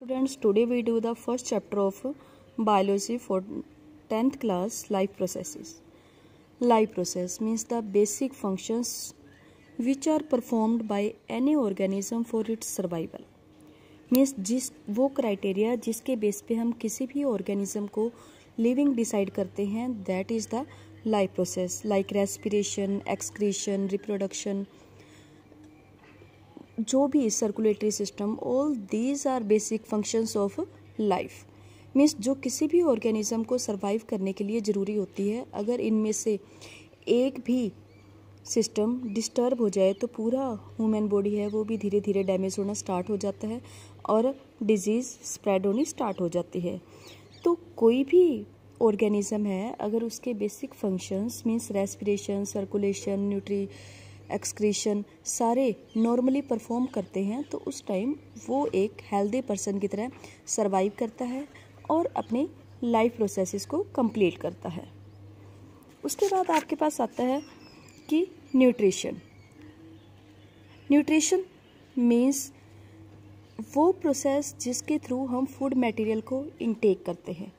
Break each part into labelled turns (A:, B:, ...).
A: students today we do the first chapter of biology for 10th class life processes life process means the basic functions which are performed by any organism for its survival means जिस वो criteria जिसके base पे हम किसी भी organism को living decide करते हैं that is the life process like respiration excretion reproduction जो भी circulatory system all these are basic functions of life means जो किसी भी ऑर्गेनिज़म को सर्वाइव करने के लिए ज़रूरी होती है अगर इनमें से एक भी सिस्टम डिस्टर्ब हो जाए तो पूरा ह्यूमन बॉडी है वो भी धीरे धीरे डैमेज होना स्टार्ट हो जाता है और डिजीज़ स्प्रेड होनी स्टार्ट हो जाती है तो कोई भी ऑर्गेनिज्म है अगर उसके basic functions means respiration circulation nutri excretion सारे नॉर्मली परफॉर्म करते हैं तो उस टाइम वो एक हेल्दी पर्सन की तरह सर्वाइव करता है और अपने लाइफ प्रोसेसेस को कंप्लीट करता है उसके बाद आपके पास आता है कि न्यूट्रिशन न्यूट्रिशन मीन्स वो प्रोसेस जिसके थ्रू हम फूड मटेरियल को इनटेक करते हैं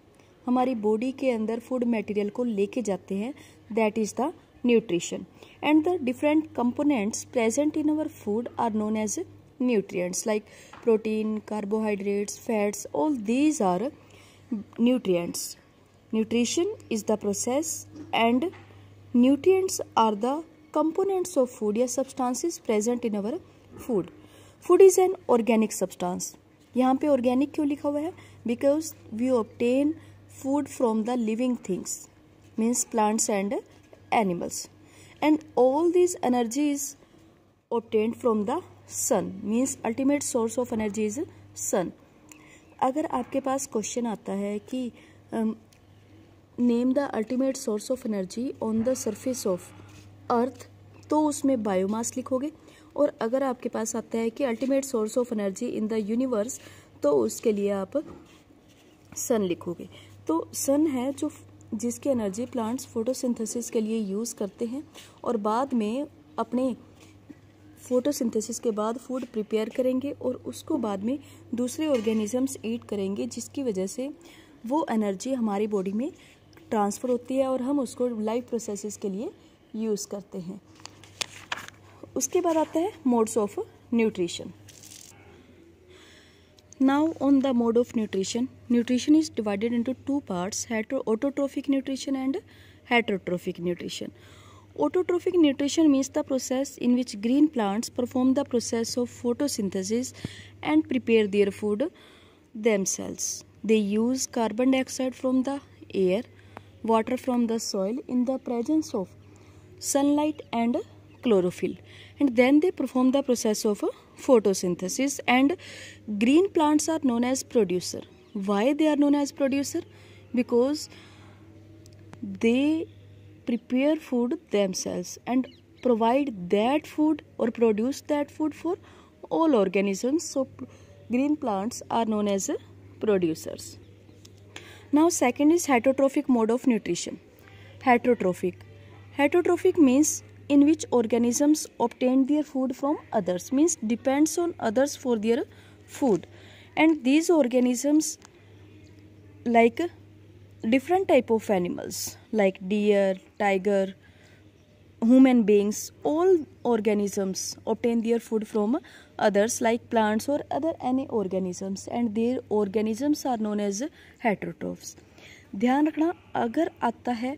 A: हमारी बॉडी के अंदर फूड मटेरियल को लेके जाते हैं that is the nutrition and the different components present in our food are known as nutrients like protein carbohydrates fats all these are nutrients nutrition is the process and nutrients are the components of food or substances present in our food food is an organic substance यहाँ organic क्यों because we obtain food from the living things means plants and animals and all these energy is obtained from the sun means ultimate source of energy is sun अगर आपके पास question आता है कि name the ultimate source of energy on the surface of earth तो उसमें biomass लिखोगे और अगर आपके पास आता है कि ultimate source of energy in the universe तो उसके लिए आप सन लिखोगे तो सन है जो जिसकी एनर्जी प्लांट्स फोटोसिंथेसिस के लिए यूज़ करते हैं और बाद में अपने फोटोसिंथेसिस के बाद फूड प्रिपेयर करेंगे और उसको बाद में दूसरे ऑर्गेनिजम्स ईट करेंगे जिसकी वजह से वो एनर्जी हमारी बॉडी में ट्रांसफ़र होती है और हम उसको लाइफ प्रोसेसेस के लिए यूज़ करते हैं उसके बाद आता है modes of nutrition Now on the mode of nutrition, nutrition is divided into two parts, autotrophic nutrition and heterotrophic nutrition. Autotrophic nutrition means the process in which green plants perform the process of photosynthesis and prepare their food themselves. They use carbon dioxide from the air, water from the soil in the presence of sunlight and chlorophyll and then they perform the process of photosynthesis and green plants are known as producer why they are known as producer because they prepare food themselves and provide that food or produce that food for all organisms so green plants are known as producers now second is heterotrophic mode of nutrition heterotrophic heterotrophic means in which organisms obtain their food from others means depends on others for their food and these organisms like different type of animals like deer tiger human beings all organisms obtain their food from others like plants or other any organisms and their organisms are known as heterotrophs ध्यान रखना अगर आता है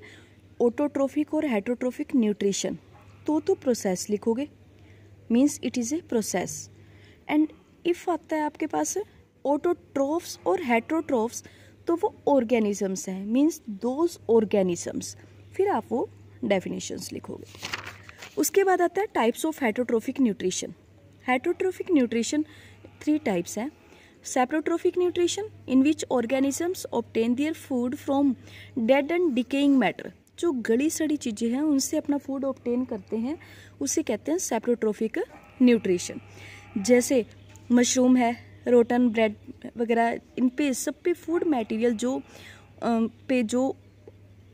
A: autotrophic और heterotrophic nutrition तो तो process लिखोगे means it is a process and if आता है आपके पास ऑटोट्रोफ्स और हेट्रोट्रोफ्स तो वो ऑर्गेनिजम्स हैं मीन्स दोज ऑर्गेनिजम्स फिर आप वो डेफिनेशंस लिखोगे उसके बाद आता है types of heterotrophic nutrition heterotrophic nutrition three types हैं saprotrophic nutrition in which organisms obtain their food from dead and decaying matter जो गड़ी सड़ी चीज़ें हैं उनसे अपना फूड ऑप्टेन करते हैं उसे कहते हैं सेप्रोट्रोफिक न्यूट्रिशन जैसे मशरूम है रोटन ब्रेड वगैरह इन पे सब पे फूड मटेरियल जो पे जो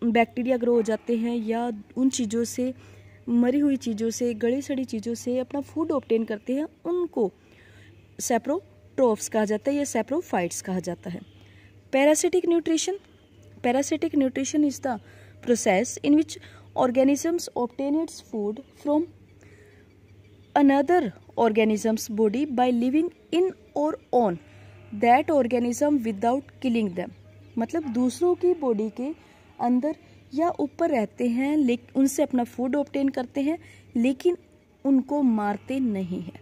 A: बैक्टीरिया ग्रो हो जाते हैं या उन चीज़ों से मरी हुई चीज़ों से गड़ी सड़ी चीज़ों से अपना फूड ऑप्टेन करते हैं उनको सेप्रोट्रोफ्स कहा जाता है या सेप्रोफाइट्स कहा जाता है parasitic nutrition parasitic nutrition is the process in which organisms obtain its food from another organism's body by living in or on that organism without killing them मतलब दूसरों की बॉडी के अंदर या ऊपर रहते हैं लेकिन उनसे अपना फूड ऑप्टेन करते हैं लेकिन उनको मारते नहीं हैं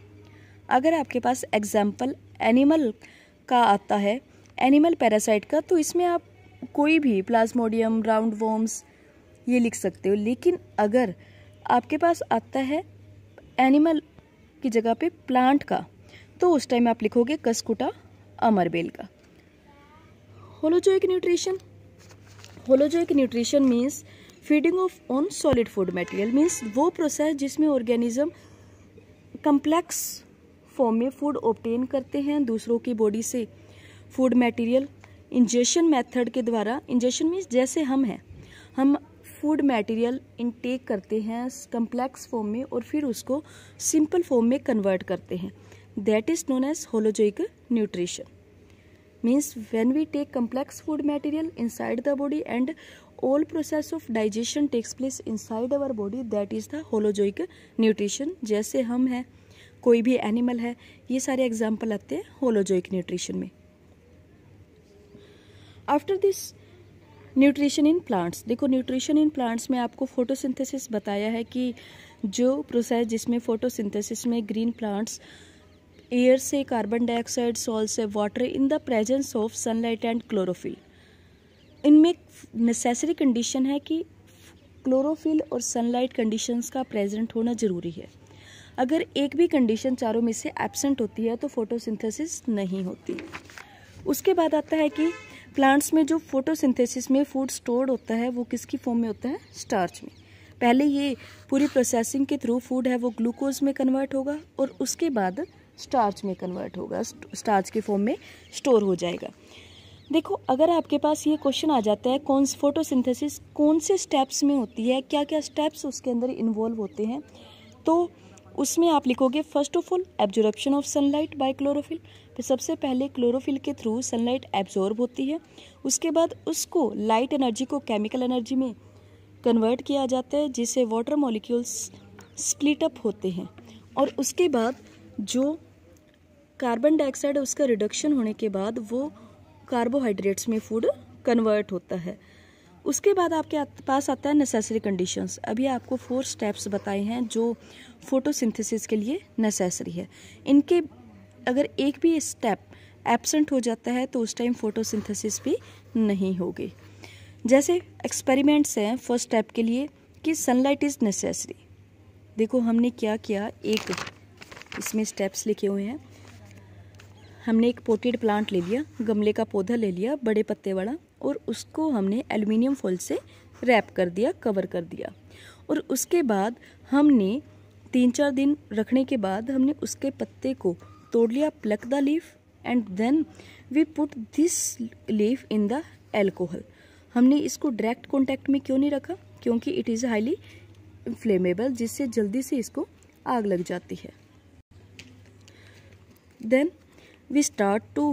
A: अगर आपके पास एग्जाम्पल एनिमल का आता है एनिमल पैरासाइट का तो इसमें आप कोई भी प्लाज्मोडियम राउंड वॉर्म्स ये लिख सकते हो लेकिन अगर आपके पास आता है एनिमल की जगह पे प्लांट का तो उस टाइम आप लिखोगे कसकुटा अमरबेल का holozoic nutrition holozoic nutrition means feeding of on solid food material means वो प्रोसेस जिसमें ऑर्गेनिज्म कम्प्लेक्स फॉर्म में फूड ऑप्टेन करते हैं दूसरों की बॉडी से फूड मटेरियल इंजेशन मेथड के द्वारा इंजेशन मीन्स जैसे हम हैं हम फूड मटेरियल इनटेक करते हैं कम्प्लेक्स फॉर्म में और फिर उसको सिंपल फॉर्म में कन्वर्ट करते हैं that is known as holozoic nutrition means when we take complex food material inside the body and process of digestion takes place inside our body that is the holozoic nutrition जैसे हम हैं कोई भी animal है ये सारे example आते हैं होलोजोइक न्यूट्रिशन में after this nutrition in plants देखो न्यूट्रिशन इन प्लांट्स में आपको फोटोसिंथेसिस बताया है कि जो प्रोसेस जिसमें फोटोसिंथेसिस में ग्रीन प्लांट्स एयर से कार्बन डाइऑक्साइड सॉल से water in the presence of sunlight and chlorophyll इनमें नेसेसरी कंडीशन है कि क्लोरोफिल और सनलाइट कंडीशंस का प्रेजेंट होना ज़रूरी है अगर एक भी कंडीशन चारों में से एबसेंट होती है तो फोटोसिंथेसिस नहीं होती उसके बाद आता है कि प्लांट्स में जो फोटोसिंथेसिस में फूड स्टोर्ड होता है वो किसकी फॉर्म में होता है स्टार्च में पहले ये पूरी प्रोसेसिंग के थ्रू फूड है वो ग्लूकोज में कन्वर्ट होगा और उसके बाद स्टार्च में कन्वर्ट होगा स्टार्च के फॉर्म में स्टोर हो जाएगा देखो अगर आपके पास ये क्वेश्चन आ जाता है कौन फोटोसिंथेसिस कौन से स्टेप्स में होती है क्या क्या स्टेप्स उसके अंदर इन्वॉल्व होते हैं तो उसमें आप लिखोगे first of all absorption of sunlight by chlorophyll सबसे पहले क्लोरोफिल के थ्रू सनलाइट एब्जॉर्ब होती है उसके बाद उसको लाइट एनर्जी को केमिकल एनर्जी में कन्वर्ट किया जाता है जिससे वाटर मॉलिक्यूल्स स्प्लिट अप होते हैं और उसके बाद जो कार्बन डाइऑक्साइड उसका रिडक्शन होने के बाद वो कार्बोहाइड्रेट्स में फूड कन्वर्ट होता है उसके बाद आपके पास आता है नेसेसरी कंडीशंस अभी आपको फोर स्टेप्स बताए हैं जो फोटोसिंथेसिस के लिए नेसेसरी है इनके अगर एक भी स्टेप एबसेंट हो जाता है तो उस टाइम फोटोसिंथेसिस भी नहीं होगी जैसे एक्सपेरिमेंट्स हैं फर्स्ट स्टेप के लिए कि सनलाइट इज़ नेसेसरी देखो हमने क्या किया एक इसमें स्टेप्स लिखे हुए हैं हमने एक पोटेड प्लांट ले लिया गमले का पौधा ले लिया बड़े पत्ते वाला और उसको हमने एल्युमिनियम फॉल से रैप कर दिया कवर कर दिया और उसके बाद हमने तीन चार दिन रखने के बाद हमने उसके पत्ते को तोड़ लिया pluck the leaf and then we put this leaf in the alcohol हमने इसको डायरेक्ट कॉन्टेक्ट में क्यों नहीं रखा क्योंकि इट इज़ हाईली फ्लेमेबल जिससे जल्दी से इसको आग लग जाती है then we start to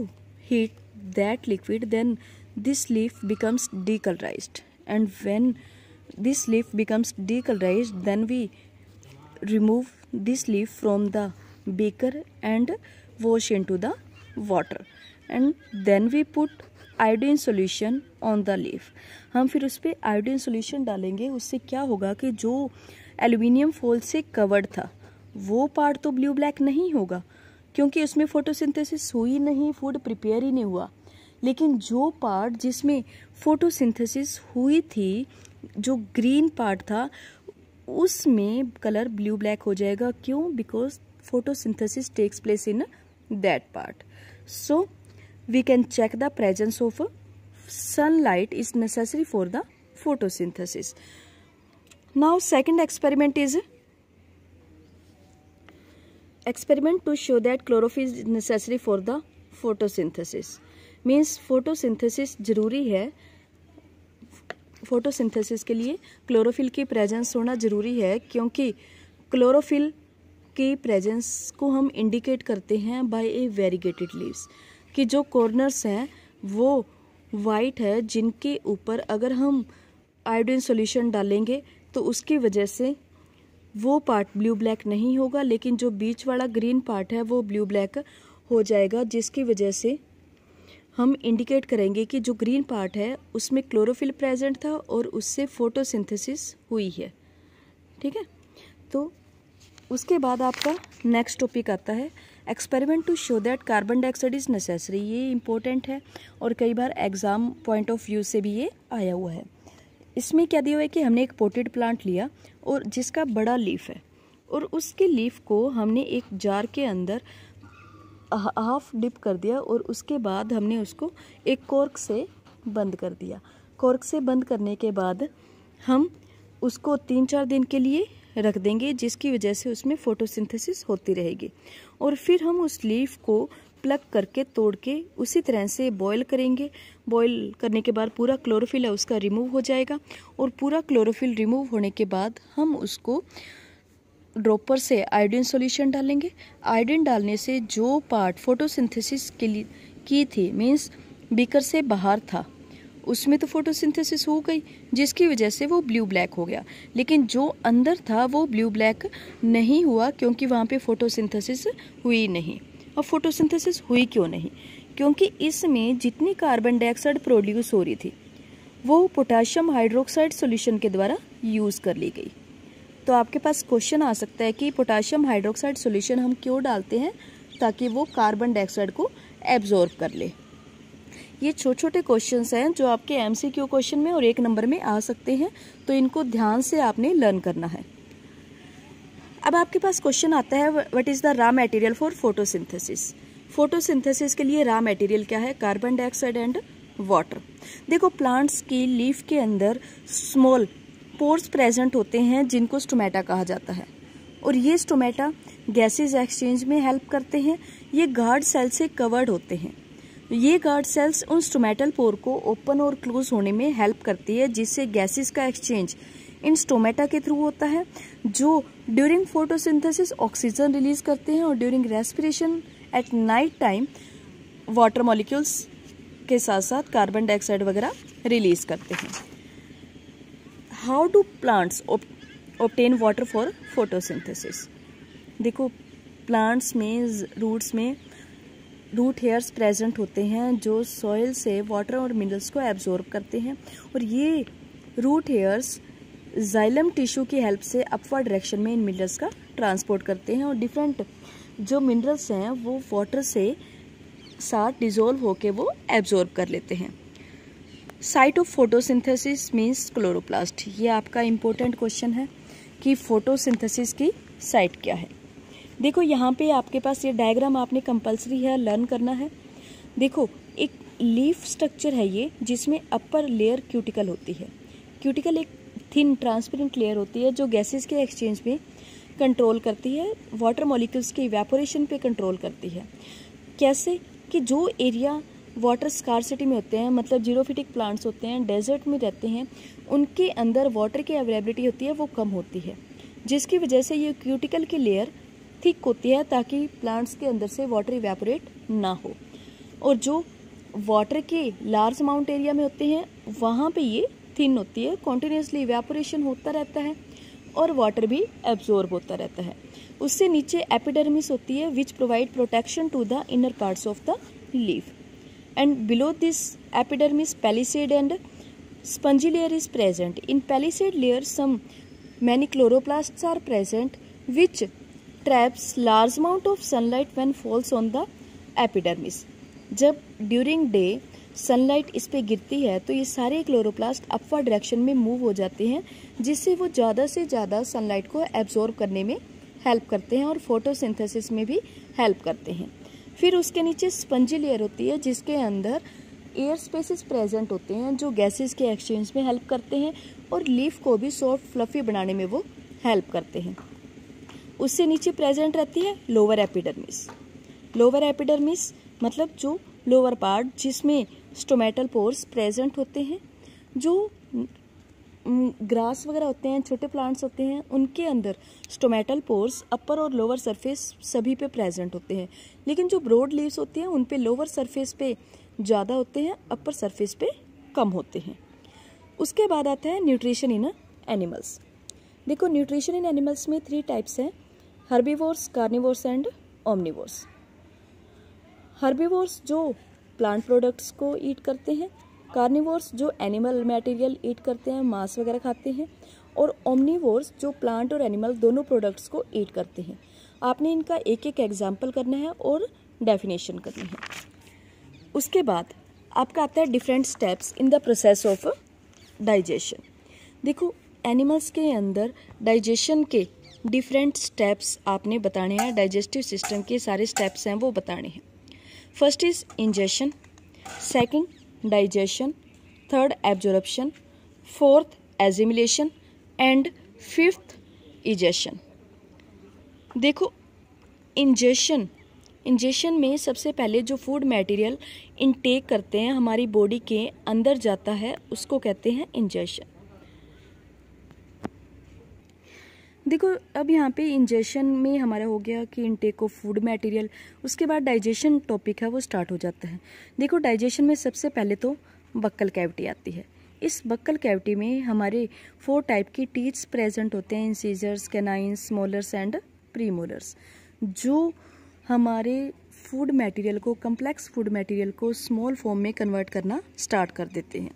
A: heat that liquid then this leaf becomes colourise and when this leaf becomes decolourise then we remove this leaf from the beaker and wash into the water and then we put iodine solution on the leaf हम फिर उस पर iodine solution डालेंगे उससे क्या होगा कि जो एल्यूमिनियम फोल से कवर्ड था वो पार्ट तो ब्लू ब्लैक नहीं होगा क्योंकि उसमें फोटोसिंथेसिस हुई नहीं फूड प्रिपेयर ही नहीं हुआ लेकिन जो पार्ट जिसमें फोटोसिंथेसिस हुई थी जो ग्रीन पार्ट था उसमें कलर ब्लू ब्लैक हो जाएगा क्यों because photosynthesis takes place in that part so we can check the presence of sunlight is necessary for the photosynthesis now second experiment is experiment to show that chlorophyll is necessary for the photosynthesis means photosynthesis जरूरी hai photosynthesis के लिए chlorophyll की presence होना ज़रूरी है क्योंकि chlorophyll के presence को हम इंडिकेट करते हैं बाय ए वेरीगेटेड लीव्स कि जो कॉर्नर्स हैं वो वाइट है जिनके ऊपर अगर हम आयोडीन सॉल्यूशन डालेंगे तो उसकी वजह से वो पार्ट ब्लू ब्लैक नहीं होगा लेकिन जो बीच वाला ग्रीन पार्ट है वो ब्लू ब्लैक हो जाएगा जिसकी वजह से हम इंडिकेट करेंगे कि जो ग्रीन पार्ट है उसमें क्लोरोफिल प्रेजेंट था और उससे फोटोसिंथेसिस हुई है ठीक है तो उसके बाद आपका नेक्स्ट टॉपिक आता है experiment to show that carbon dioxide is necessary ये इंपॉर्टेंट है और कई बार एग्ज़ाम पॉइंट ऑफ व्यू से भी ये आया हुआ है इसमें क्या दिया हुआ है कि हमने एक पोटेड प्लांट लिया और जिसका बड़ा लीफ है और उसके लीफ को हमने एक जार के अंदर हाफ डिप कर दिया और उसके बाद हमने उसको एक कॉर्क से बंद कर दिया कॉर्क से बंद करने के बाद हम उसको तीन चार दिन के लिए रख देंगे जिसकी वजह से उसमें फोटोसिंथेसिस होती रहेगी और फिर हम उस लीफ को प्लग करके तोड़ के उसी तरह से बॉयल करेंगे बॉयल करने के बाद पूरा क्लोरोफिल है उसका रिमूव हो जाएगा और पूरा क्लोरोफिल रिमूव होने के बाद हम उसको ड्रॉपर से आयोडीन सॉल्यूशन डालेंगे आयोडीन डालने से जो पार्ट फोटोसिंथेसिस के लिए की थी मीन्स बीकर से बाहर था उसमें तो फोटोसिंथेसिस हो गई जिसकी वजह से वो ब्लू ब्लैक हो गया लेकिन जो अंदर था वो ब्लू ब्लैक नहीं हुआ क्योंकि वहाँ पे फोटोसिंथेसिस हुई नहीं और फोटोसिंथेसिस हुई क्यों नहीं क्योंकि इसमें जितनी कार्बन डाइऑक्साइड प्रोड्यूस हो रही थी वो पोटाशियम हाइड्रोक्साइड सोल्यूशन के द्वारा यूज़ कर ली गई तो आपके पास क्वेश्चन आ सकता है कि पोटाशियम हाइड्रोक्साइड सोल्यूशन हम क्यों डालते हैं ताकि वो कार्बन डाइऑक्साइड को एब्जॉर्ब कर ले ये छोटे छोटे क्वेश्चंस हैं जो आपके एमसीक्यू क्वेश्चन में और एक नंबर में आ सकते हैं तो इनको ध्यान से आपने लर्न करना है अब आपके पास क्वेश्चन आता है what is the raw material for photosynthesis photosynthesis के लिए रॉ मटेरियल क्या है कार्बन डाइऑक्साइड एंड वाटर देखो प्लांट्स की लीफ के अंदर स्मॉल पोर्स प्रेजेंट होते हैं जिनको स्टोमेटा कहा जाता है और ये स्टोमेटा गैसेस एक्सचेंज में हेल्प करते हैं ये गार्ड सेल से कवर्ड होते हैं ये गार्ड सेल्स उन स्टोमेटल पोर को ओपन और क्लोज होने में हेल्प करती है जिससे गैसेस का एक्सचेंज इन स्टोमेटा के थ्रू होता है जो ड्यूरिंग फोटोसिंथेसिस ऑक्सीजन रिलीज करते हैं और during respiration at night time water molecules के साथ साथ कार्बन डाइऑक्साइड वगैरह रिलीज करते हैं how do plants obtain water for photosynthesis देखो प्लांट्स में रूट्स में रूट हेयर्स प्रेजेंट होते हैं जो सॉइल से वाटर और मिनरल्स को एब्जॉर्ब करते हैं और ये रूट हेयर्स जाइलम टिश्यू की हेल्प से अपवर डायरेक्शन में इन मिनरल्स का ट्रांसपोर्ट करते हैं और डिफरेंट जो मिनरल्स हैं वो वाटर से साथ डिजोल्व होकर वो एब्जॉर्ब कर लेते हैं site of photosynthesis means chloroplast ये आपका इम्पोर्टेंट क्वेश्चन है कि फोटोसिंथेसिस की साइट क्या है देखो यहाँ पे आपके पास ये डायग्राम आपने कंपलसरी है लर्न करना है देखो एक लीफ स्ट्रक्चर है ये जिसमें अपर लेयर क्यूटिकल होती है क्यूटिकल एक थिन ट्रांसपेरेंट लेयर होती है जो गैसेस के एक्सचेंज में कंट्रोल करती है वाटर मॉलिक्यूल्स के इवेपोरेशन पे कंट्रोल करती है कैसे कि जो एरिया वाटर स्कार में होते हैं मतलब जीरोफिटिक प्लांट्स होते हैं डेजर्ट में रहते हैं उनके अंदर वाटर की अवेलेबिलिटी होती है वो कम होती है जिसकी वजह से ये क्यूटिकल की लेयर थिक होती है ताकि प्लांट्स के अंदर से वाटर इवेपोरेट ना हो और जो वाटर के लार्ज अमाउंट एरिया में होते हैं वहाँ पे ये थिन होती है कॉन्टीन्यूसली इवेपोरेशन होता रहता है और वाटर भी एब्जॉर्ब होता रहता है उससे नीचे एपिडर्मिस होती है which provide protection to the inner parts of the leaf and below this epidermis palisade and spongy layer is present in palisade layer some many chloroplast are present which traps large amount of sunlight when falls on the epidermis. जब during day sunlight इस पर गिरती है तो ये सारे chloroplast upward direction में move हो जाते हैं जिससे वो ज़्यादा से ज़्यादा सनलाइट को एब्जॉर्ब करने में हेल्प करते हैं और फोटोसिंथेसिस में भी हेल्प करते हैं फिर उसके नीचे स्पंजी लेयर होती है जिसके अंदर एयर स्पेसिस प्रेजेंट होते हैं जो गैसेस के एक्सचेंज में हेल्प करते हैं और लीफ को भी सॉफ्ट फ्लफी बनाने में वो हेल्प करते हैं उससे नीचे प्रेजेंट रहती है लोअर एपिडर्मिस लोअर एपिडर्मिस मतलब जो लोअर पार्ट जिसमें स्टोमेटल पोर्स प्रेजेंट होते हैं जो ग्रास वगैरह होते हैं छोटे प्लांट्स होते हैं उनके अंदर स्टोमेटल पोर्स अपर और लोअर सरफेस सभी पे प्रेजेंट होते हैं लेकिन जो ब्रॉड लीव्स होते हैं उन पे लोअर सरफेस पे ज़्यादा होते हैं अपर सरफेस पे कम होते हैं उसके बाद आता है न्यूट्रिशन इन एनिमल्स देखो न्यूट्रिशन इन एनिमल्स में थ्री टाइप्स हैं herbivores carnivores and omnivores herbivores जो प्लांट प्रोडक्ट्स को ईट करते हैं कार्निवोर्स जो एनिमल मटेरियल ईट करते हैं मांस वगैरह खाते हैं और ओमनीवोर्स जो प्लांट और एनिमल दोनों प्रोडक्ट्स को ईट करते हैं आपने इनका एक एक एग्जाम्पल करना है और डेफिनेशन करनी है उसके बाद आपका आता है different steps in the process of digestion देखो एनिमल्स के अंदर डाइजेशन के डिफरेंट स्टेप्स आपने बताने हैं डाइजेस्टिव सिस्टम के सारे स्टेप्स हैं वो बताने हैं first is ingestion second digestion third absorption fourth assimilation and fifth egestion देखो इंजेशन इंजेशन में सबसे पहले जो फूड मटेरियल इनटेक करते हैं हमारी बॉडी के अंदर जाता है उसको कहते हैं इंजेशन देखो अब यहाँ पे इंजेशन में हमारा हो गया कि इनटेक ऑफ फूड मटेरियल उसके बाद डाइजेशन टॉपिक है वो स्टार्ट हो जाता है देखो डाइजेशन में सबसे पहले तो बक्कल कैविटी आती है इस बक्कल कैविटी में हमारे फोर टाइप की टीथ्स प्रेजेंट होते हैं incisors canine molars and premolars जो हमारे फूड मटेरियल को कम्प्लेक्स फूड मटेरियल को स्मॉल फॉर्म में कन्वर्ट करना स्टार्ट कर देते हैं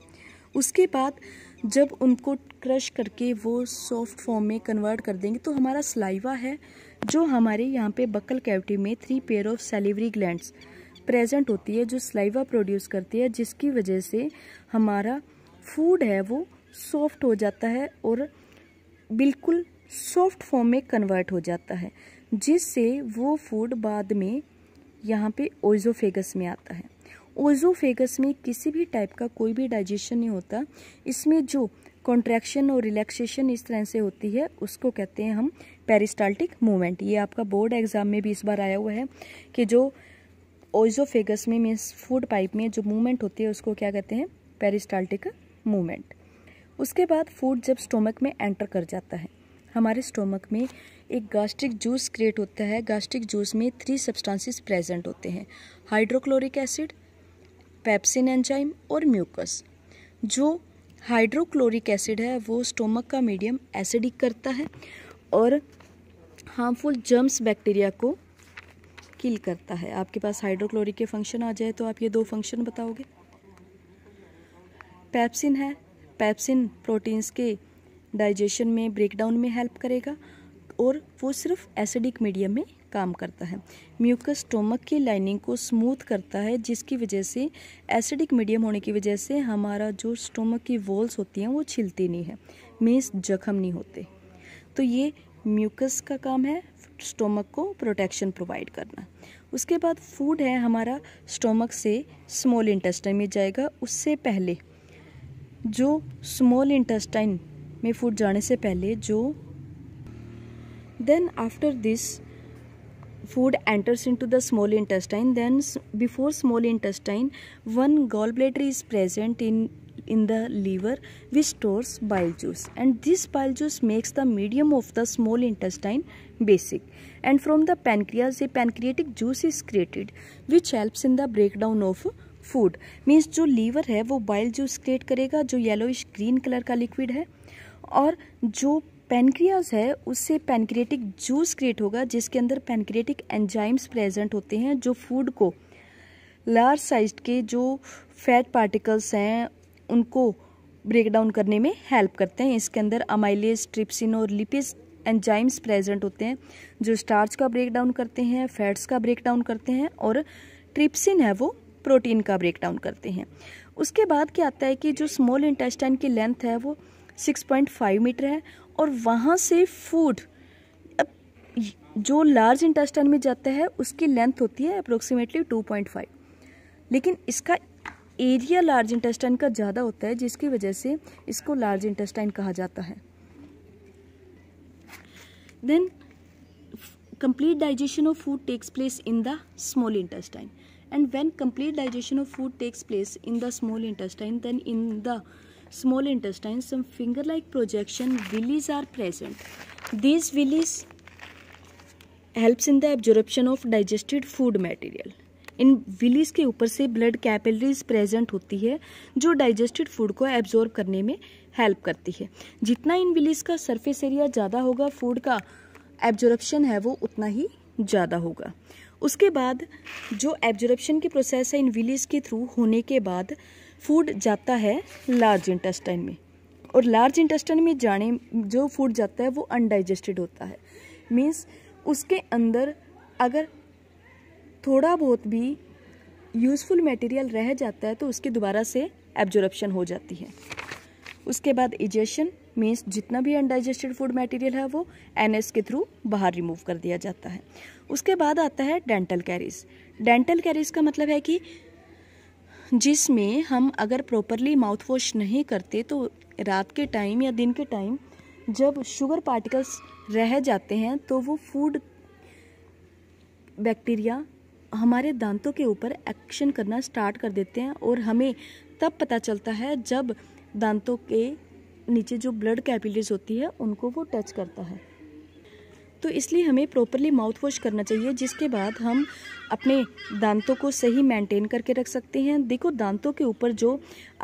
A: उसके बाद जब उनको क्रश करके वो सॉफ्ट फॉर्म में कन्वर्ट कर देंगे तो हमारा सलाइवा है जो हमारे यहाँ पे बकल कैविटी में three pair of salivary glands present होती है जो सलाइवा प्रोड्यूस करती है जिसकी वजह से हमारा फूड है वो सॉफ्ट हो जाता है और बिल्कुल सॉफ्ट फॉर्म में कन्वर्ट हो जाता है जिससे वो फूड बाद में यहाँ पे ओजोफेगस में आता है ओजोफेगस में किसी भी टाइप का कोई भी डाइजेशन नहीं होता इसमें जो कॉन्ट्रैक्शन और रिलैक्सेशन इस तरह से होती है उसको कहते हैं हम पेरिस्टाल्टिक मूवमेंट ये आपका बोर्ड एग्जाम में भी इस बार आया हुआ है कि जो ओजोफेगस में मीन्स फूड पाइप में जो मूवमेंट होती है उसको क्या कहते हैं पेरिस्टाल्टिक मूवमेंट उसके बाद फूड जब स्टोमक में एंटर कर जाता है हमारे स्टोमक में एक गास्ट्रिक जूस क्रिएट होता है गास्ट्रिक जूस में थ्री सब्सटेंसेस प्रेजेंट होते हैं हाइड्रोक्लोरिक एसिड पेप्सिन एंजाइम और म्यूकस जो हाइड्रोक्लोरिक एसिड है वो स्टोमक का मीडियम एसिडिक करता है और हार्मफुल जर्म्स बैक्टीरिया को किल करता है आपके पास हाइड्रोक्लोरिक के फंक्शन आ जाए तो आप ये दो फंक्शन बताओगे पैप्सिन है पैप्सिन प्रोटीन्स के डाइजेशन में ब्रेकडाउन में हेल्प करेगा और वो सिर्फ एसिडिक मीडियम में काम करता है म्यूकस स्टोमक की लाइनिंग को स्मूथ करता है जिसकी वजह से एसिडिक मीडियम होने की वजह से हमारा जो स्टोमक की वॉल्स होती हैं वो छिलती नहीं है मीन्स जख्म नहीं होते तो ये म्यूकस का काम है स्टोमक को प्रोटेक्शन प्रोवाइड करना उसके बाद फूड है हमारा स्टोमक से स्मॉल इंटेस्टाइन में जाएगा उससे पहले जो स्मॉल इंटेस्टाइन में फूड जाने से पहले जो then after this food enters into the small intestine then before small intestine one gallbladder is present in in the liver which stores bile juice and this bile juice makes the medium of the small intestine basic and from the pancreas a pancreatic juice is created which helps in the breakdown of food means jo liver hai wo bile juice create karega jo yellowish green color ka liquid hai और जो pancreas है उससे pancreatic juice create होगा जिसके अंदर pancreatic enzymes present होते हैं जो फूड को लार्ज साइज के जो फैट पार्टिकल्स हैं उनको ब्रेक डाउन करने में हेल्प करते हैं इसके अंदर अमाइलेज ट्रिप्सिन और लिपिज एंजाइम्स प्रेजेंट होते हैं जो स्टार्च का ब्रेक डाउन करते हैं फैट्स का ब्रेक डाउन करते हैं और ट्रिप्सिन है वो प्रोटीन का ब्रेक डाउन करते हैं उसके बाद क्या आता है कि जो स्मॉल इंटेस्टाइन की लेंथ है वो 6.5 मीटर है और वहाँ से फूड जो लार्ज इंटेस्टाइन में जाता है उसकी लेंथ होती है अप्रोक्सीमेटली टू पॉइंट फाइव लेकिन इसका एरिया लार्ज इंटेस्टाइन का ज़्यादा होता है जिसकी वजह से इसको लार्ज इंटेस्टाइन कहा जाता है then complete digestion of food takes place in the small intestine and when complete digestion of food takes place in the small intestine then in the small intestine, some finger-like projection villis are present. These villis helps in the absorption of digested food material. इन villi के ऊपर से blood capillaries present होती है जो digested food को absorb करने में हेल्प करती है जितना इन विलीज का सरफेस एरिया ज़्यादा होगा फूड का एब्जॉर्प्शन है वो उतना ही ज़्यादा होगा उसके बाद जो एब्जॉर्प्शन की प्रोसेस है इन विलीज के थ्रू होने के बाद फूड जाता है लार्ज इंटेस्टाइन में और लार्ज इंटेस्टाइन में जाने जो फूड जाता है वो अनडाइजेस्टेड होता है मीन्स उसके अंदर अगर थोड़ा बहुत भी यूज़फुल मटेरियल रह जाता है तो उसके दोबारा से एब्जॉर्प्शन हो जाती है उसके बाद इजेशन मीन्स जितना भी अनडाइजेस्टेड फूड मटेरियल है वो एन के थ्रू बाहर रिमूव कर दिया जाता है उसके बाद आता है डेंटल कैरीज डेंटल कैरीज का मतलब है कि जिसमें हम अगर प्रॉपरली माउथ वॉश नहीं करते तो रात के टाइम या दिन के टाइम जब शुगर पार्टिकल्स रह जाते हैं तो वो फूड बैक्टीरिया हमारे दांतों के ऊपर एक्शन करना स्टार्ट कर देते हैं और हमें तब पता चलता है जब दांतों के नीचे जो ब्लड कैपिलरीज होती है उनको वो टच करता है तो इसलिए हमें प्रॉपरली माउथ वॉश करना चाहिए जिसके बाद हम अपने दांतों को सही मेंटेन करके रख सकते हैं देखो दांतों के ऊपर जो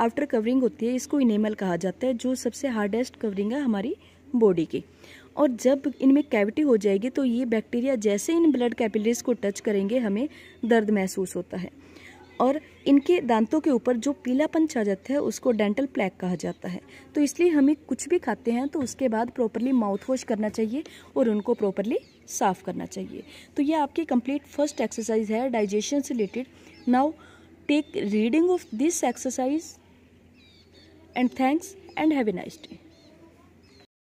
A: आफ्टर कवरिंग होती है इसको इनेमल कहा जाता है जो सबसे हार्डेस्ट कवरिंग है हमारी बॉडी की और जब इनमें कैविटी हो जाएगी तो ये बैक्टीरिया जैसे इन ब्लड कैपिलरीज को टच करेंगे हमें दर्द महसूस होता है और इनके दांतों के ऊपर जो पीलापन छा जाता है उसको डेंटल प्लैक कहा जाता है तो इसलिए हमें कुछ भी खाते हैं तो उसके बाद प्रॉपरली माउथ वॉश करना चाहिए और उनको प्रॉपरली साफ़ करना चाहिए तो ये आपकी कंप्लीट फर्स्ट एक्सरसाइज है डाइजेशन से related now take reading of this exercise and thanks and have a nice day